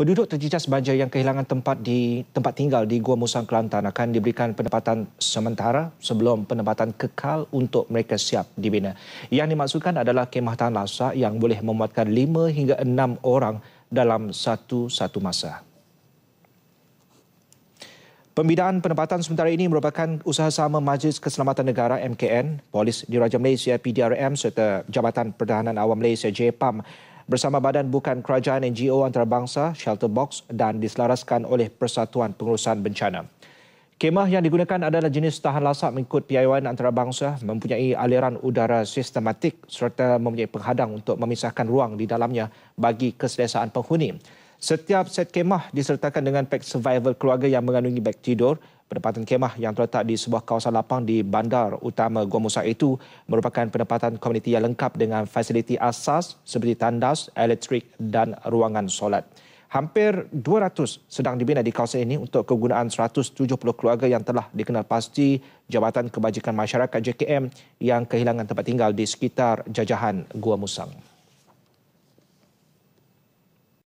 penduduk terjejas banjir yang kehilangan tempat di tempat tinggal di Gua Musang Kelantan akan diberikan pendapatan sementara sebelum pendapatan kekal untuk mereka siap dibina. Yang dimaksudkan adalah kemah tahan lasa yang boleh memuatkan 5 hingga 6 orang dalam satu-satu masa. Pembinaan pendapatan sementara ini merupakan usaha sama Majlis Keselamatan Negara MKN, Polis Diraja Malaysia PDRM serta Jabatan Pertahanan Awam Malaysia JPAM bersama badan bukan kerajaan NGO antarabangsa Shelter Box dan diselaraskan oleh Persatuan Pengurusan Bencana. Kemah yang digunakan adalah jenis tahan lasak mengikut piawaian antarabangsa, mempunyai aliran udara sistematik serta mempunyai penghadang untuk memisahkan ruang di dalamnya bagi keselesaan penghuni. Setiap set kemah disertakan dengan pack survival keluarga yang mengandungi beg tidur. Penempatan kemah yang terletak di sebuah kawasan lapang di bandar utama Gua Musa itu merupakan penempatan komuniti yang lengkap dengan fasiliti asas seperti tandas, elektrik dan ruangan solat. Hampir 200 sedang dibina di kawasan ini untuk kegunaan 170 keluarga yang telah dikenal pasti Jabatan Kebajikan Masyarakat JKM yang kehilangan tempat tinggal di sekitar jajahan Gua Musang.